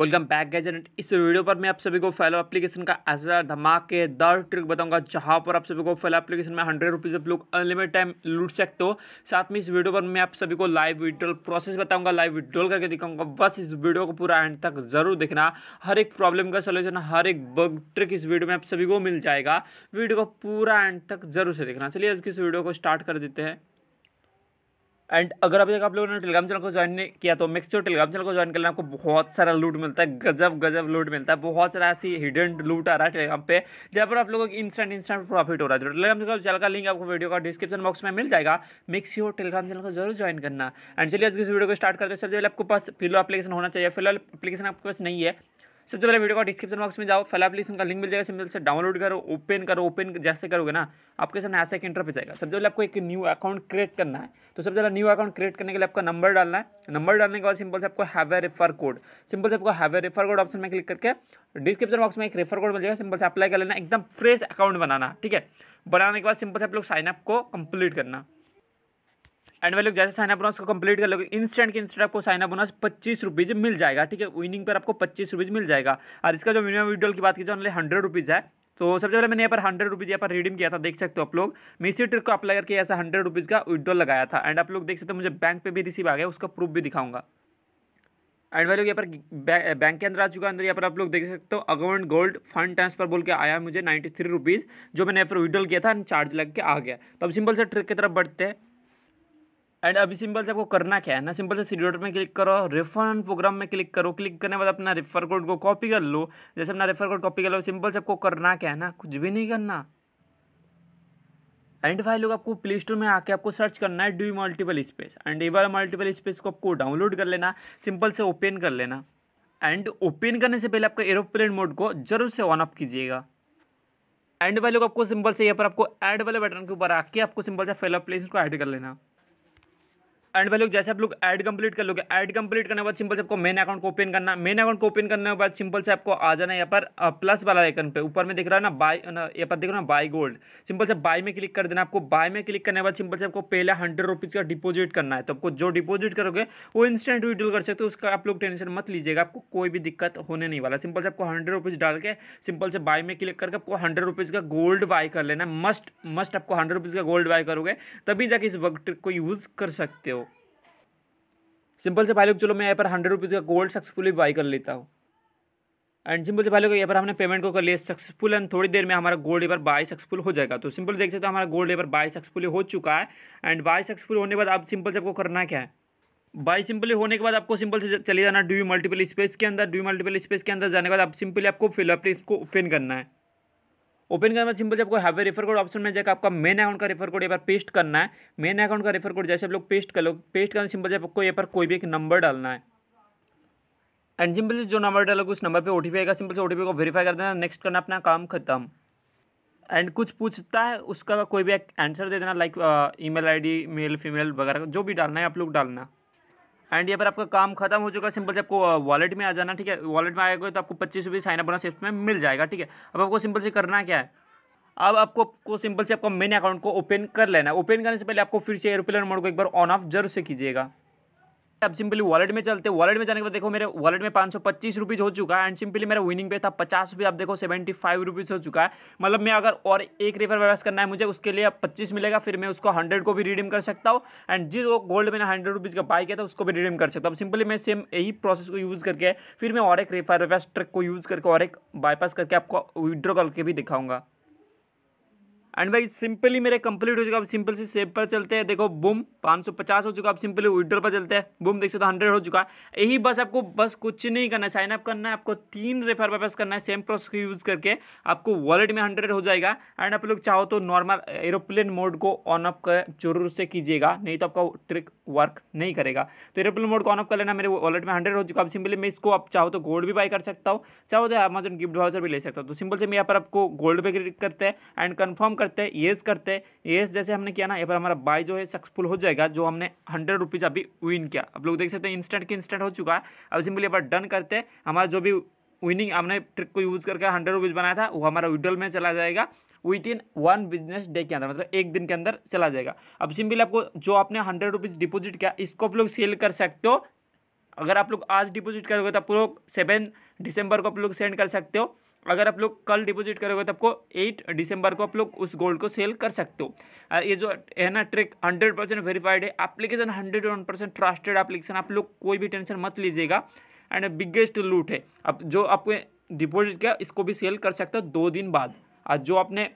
welcome back guys and इस video पर मैं आप सभी को फेलो एप्लीकेशन का ऐसा धमाकेदार ट्रिक बताऊंगा जहां पर आप सभी को फेलो एप्लीकेशन में हंड्रेड रुपीज़ आप लोग अनलिमिटेड टाइम लूट सकते हो साथ में इस वीडियो पर मैं आप सभी को लाइव विड्रॉल प्रोसेस बताऊंगा लाइव विड्रॉल करके दिखाऊंगा बस इस वीडियो को पूरा एंड तक जरूर देखना हर एक प्रॉब्लम का सोल्यूशन हर एक बग ट्रिक इस वीडियो में आप सभी को मिल जाएगा वीडियो को पूरा एंड तक जरूर से देखना चलिए आज की इस वीडियो को स्टार्ट कर देते हैं एंड अगर अभी तक आप लोगों ने टेलीग्राम चैनल को ज्वाइन नहीं किया तो मेक श्योर टेलीग्राम चैनल को ज्वाइन करना आपको बहुत सारा लूट मिलता है गजब गजब लूट मिलता है बहुत सारा ऐसी हिडन लूट आ रहा है टेलीग्राम पे जहाँ पर आप लोगों को इंस्टेंट इंस्टेंट प्रॉफिट हो रहा है टेलीग्राम तो चैनल का लिंक आपको वीडियो का डिस्क्रिप्शन बॉक्स में मिल जाएगा मिक्स श्योर टेलीग्राम चैनल को जरूर ज्वाइन करना एंड चलिए आज इस वीडियो को स्टार्ट करते हैं सबसे पहले आपके पास फिलो अपलीकेशन होना चाहिए फिलहाल अपलीकेशन आपके पास नहीं है सबसे पहले वीडियो का डिस्क्रिप्शन बॉक्स में जाओ फल एप्लीकेशन का लिंक मिल जाएगा सिंपल से डाउनलोड करो ओपन करो ओपन जैसे करोगे ना आपके सामने ऐसा एक इंटरफेस आएगा सबसे पहले आपको एक न्यू अकाउंट क्रिएट करना है तो सबसे पहले न्यू अकाउंट क्रिएट करने के लिए आपका नंबर डालना है नंबर डालने के बाद सिंपल से आपको have a refer code simple से आपको have a refer code option में क्लिक करके डिस्क्रिप्शन बॉक्स में एक रेफर कोड मिल जाएगा सिंपल से अप्लाई कर लेना एकदम फ्रेश अकाउंट बनाना ठीक है बनाने के बाद सिंपल से आप लोग साइनअप को कंप्लीट करना एंड वैल्यू जैसे साइन अप बोनस को कंप्लीट कर लोगे इंस्टेंट के इंस्टेंट आपको साइन अप बोनस पच्चीस रुपीज़ मिल जाएगा ठीक है विनिंग पर आपको पच्चीस रुपीज़ मिल जाएगा और इसका जो मिनिमम विड्रॉल की बात की जाए हंड्रेड रुपीज़ है तो सबसे पहले मैंने यहाँ पर हंड्रेड रुपीज़ यहाँ पर रिडीम किया था देख सकते हो आप लोग मैं इसी ट्रिक को अप्लाई करके ऐसा हंड्रेड रुपीज़ का विड्रॉल लगाया था एंड आप लोग देख सकते हो मुझे बैंक पे भी रिसीव आ गया उसका प्रूफ भी दिखाऊंगा एंड वैल्यू यहाँ पर बैंक के अंदर आ चुका है अंदर यहाँ पर आप लोग देख सकते हो अकाउंट गोल्ड फंड ट्रांसफर बोल के आया मुझे नाइन्टी थ्री रुपीज़ जो मैंने यहाँ पर विड्रॉल किया था एंड चार्ज लग के आ गया तो अब सिंपल से ट्रिक की तरफ बढ़ते हैं एंड अभी सिंपल से आपको करना क्या है ना सिंपल से डॉट में क्लिक करो रेफर प्रोग्राम में क्लिक करो क्लिक करने के बाद अपना रेफर कोड को कॉपी कर लो जैसे अपना रेफर कोड कॉपी कर लो सिंपल से आपको करना क्या है ना कुछ भी नहीं करना एंड भाई लोग आपको प्ले स्टोर में आके आपको सर्च करना है डू मल्टीपल स्पेस एंड ये वाला मल्टीपल स्पेस को आपको डाउनलोड कर लेना सिंपल से ओपन कर लेना एंड ओपन करने से पहले आपका एरोप्लेन मोड को जरूर से ऑन ऑफ कीजिएगा एंड वाले लोग आपको सिंपल से यहाँ पर आपको ऐड वाले बटन के ऊपर आके आपको सिंपल से फेल प्लेस को ऐड कर लेना एंड भाई लोग जैसे आप लोग ऐड कंप्लीट कर लोगे ऐड कंप्लीट करने के बाद सिंपल से आपको मेन अकाउंट को ओपन करना मेन अकाउंट को ओपन करने के बाद सिंपल से आपको आ जाना यहाँ पर प्लस वाला आइकन पे ऊपर में दिख रहा है ना बाय यहाँ पर दिख रहा है बाय गोल्ड सिंपल से बाय में क्लिक कर देना आपको बाय में क्लिक करने के बाद सिंपल से आपको पहले हंड्रेड रुपीज़ का डिपोजिट करना है तो आपको जो डिपोजिट करोगे वो इंस्टेंट विड्रॉल कर सकते हो उसका आप लोग टेंशन मत लीजिएगा आपको कोई भी दिक्कत होने नहीं वाला सिंपल से आपको हंड्रेड रुपीज़ डाल के सिंपल से बाय में क्लिक करके आपको हंड्रेड रुपीज़ का गोल्ड बाय कर लेना मस्ट मस्ट आपको हंड्रेड रुपीज़ का गोल्ड बाय करोगे तभी जाके इस वक्त को यूज़ कर सकते हो सिंपल से भाई लोग चलो मैं यहाँ पर हंड्रेड रुपीज़ का गोल्ड सक्सेसफुली बाई कर लेता हूँ एंड सिंपल से भाई लोग यहाँ पर हमने पेमेंट को कर लिया सक्सेसफुल एंड थोड़ी देर में हमारा गोल्ड यहाँ पर बाई सक्सेसफुल हो जाएगा तो सिंपल देख सकते हो हमारा गोल्ड यहाँ पर सक्सेसफुल सक्सेसफुली हो चुका है एंड बाई सक्सेसफुल होने के बाद अब सिंपल से आपको करना क्या है बाई सिंपली होने के बाद आपको सिंपल से चले जाना डू मल्टीपल स्पेस के अंदर डू मल्टीपल स्पेस के अंदर जाने के बाद आप सिंपली आपको फिलअप इसको ओपन करना है ओपन करने सिंपल जब आपको हैवे रेफर कोड ऑप्शन में जाकर आपका मेन अकाउंट का रेफर कोड एक बार पेस्ट करना है मेन अकाउंट का रेफर कोड जैसे आप लोग पेस्ट कर लो पेस्ट करना सिंपल जब आपको यहाँ पर कोई भी एक नंबर डालना है एंड सिंपल से जो नंबर डालोगे उस नंबर पे ओटीपी आएगा सिंपल से ओ को वेरीफाई कर देना नेक्स्ट करना अपना काम खत्म एंड कुछ पूछता है उसका कोई भी एक आंसर दे देना like email ID male female वगैरह जो भी डालना है आप लोग डालना एंड यहाँ पर आपका काम खत्म हो चुका सिंपल से आपको वॉलेट में आ जाना ठीक है वॉलेट में आएगा तो आपको पच्चीस रुपये साइन अप बोनस में मिल जाएगा ठीक है अब आपको सिंपल से करना क्या है अब आपको को सिंपल से आपका मेन अकाउंट को ओपन कर लेना ओपन करने से पहले आपको फिर से एयरप्लेन मोड को एक बार ऑन ऑफ जरूर से कीजिएगा अब सिंपली वॉलेट में चलते वॉलेट में जाने के बाद देखो मेरे वॉलेट में पाँच सौ पच्चीस रुपीज़ हो चुका है एंड सिंपली मेरा विनिंग पे था पचास रुपये आप देखो सेवेंटी फाइव रुपीज़ हो चुका है मतलब मैं अगर और एक रेफर व्यवस्थ करना है मुझे उसके लिए पच्चीस मिलेगा फिर मैं उसको हंड्रेड को भी रिडीम कर सकता हूँ एंड जिस वो गोल्ड मैंने हंड्रेड रुपीज़ का बाई किया था उसको भी रिडीम कर सकता हूँ सिंपली मैं सेम यही प्रोसेस को यूज़ करके फिर मैं और एक रेफर व्यवस्थ ट्रक को यूज़ करके और एक बाईपास करके आपको विड्रॉ करके भी दिखाऊंगा एंड भाई सिंपली मेरे कंप्लीट हो चुका अब सिंपल से सेव पर चलते हैं देखो बुम 550 हो चुका अब सिंपली विड्रो पर चलते हैं बुम देख सकते हो हंड्रेड हो चुका है यही बस आपको बस कुछ नहीं करना है साइन अप करना है आपको तीन रेफर वापस करना है सेम प्रोसेस को यूज़ करके आपको वॉलेट में हंड्रेड हो जाएगा एंड आप लोग चाहो तो नॉर्मल एरोप्लेन मोड को ऑन ऑफ कर जरूर से कीजिएगा नहीं तो आपका ट्रिक वर्क नहीं करेगा तो एरोप्लेन मोड को ऑन ऑफ कर लेना मेरे वॉलेट में हंड्रेड हो चुका अब सिंपली मैं इसको आप चाहो तो गोल्ड भी बाई कर सकता हूँ चाहो तो अमेजन गिफ्ट वाउचर भी ले सकता हूँ तो सिंपल से मैं यहाँ पर आपको गोल्ड पे क्लिक करते हैं एंड कन्फर्म कर करते हैं येस करते हैं येस जैसे हमने किया ना यहाँ पर हमारा बाय जो है सक्सेसफुल हो जाएगा जो हमने हंड्रेड रुपीज़ अभी विन किया आप लोग देख सकते हैं इंस्टेंट के इंस्टेंट हो चुका है अब सिंपली यहाँ पर डन करते हैं हमारा जो भी विनिंग हमने ट्रिक को यूज़ करके हंड्रेड रुपीज़ बनाया था वो हमारा विड्रॉल में चला जाएगा within one business day के अंदर मतलब एक दिन के अंदर चला जाएगा अब सिंपली आपको जो आपने हंड्रेड रुपीज़ डिपोजिट किया इसको आप लोग सेल कर सकते हो अगर आप लोग आज डिपोजिट करोगे तो आप लोग सेवन दिसंबर को आप लोग सेंड कर सकते हो अगर आप लोग कल डिपॉजिट करोगे तो आपको एट दिसंबर को आप लोग उस गोल्ड को सेल कर सकते हो ये जो है ना ट्रिक हंड्रेड परसेंट वेरीफाइड है application hundred one percent trusted application आप लोग कोई भी टेंशन मत लीजिएगा एंड बिगेस्ट लूट है अब जो आपने डिपॉजिट किया इसको भी सेल कर सकते हो दो दिन बाद और जो आपने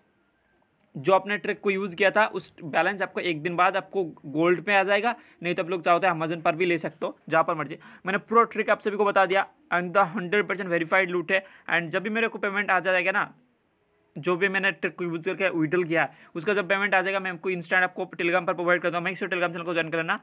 जो आपने ट्रिक को यूज़ किया था उस बैलेंस आपको एक दिन बाद आपको गोल्ड पे आ जाएगा नहीं तो आप लोग चाहते हैं अमेजन पर भी ले सकते हो जहाँ पर मर्जी मैंने पूरा ट्रिक आप सभी को बता दिया and the hundred percent verified लूट है एंड जब भी मेरे को पेमेंट आ जाएगा ना जो भी मैंने ट्रिक को यूज़ करके विड्रल किया उसका जब पेमेंट आ जाएगा मैं आपको इंस्टेंट आपको टेलीग्राम पर प्रोवाइड करता हूँ मैं इसे टेलीग्राम चैनल को ज्वाइन कर लेना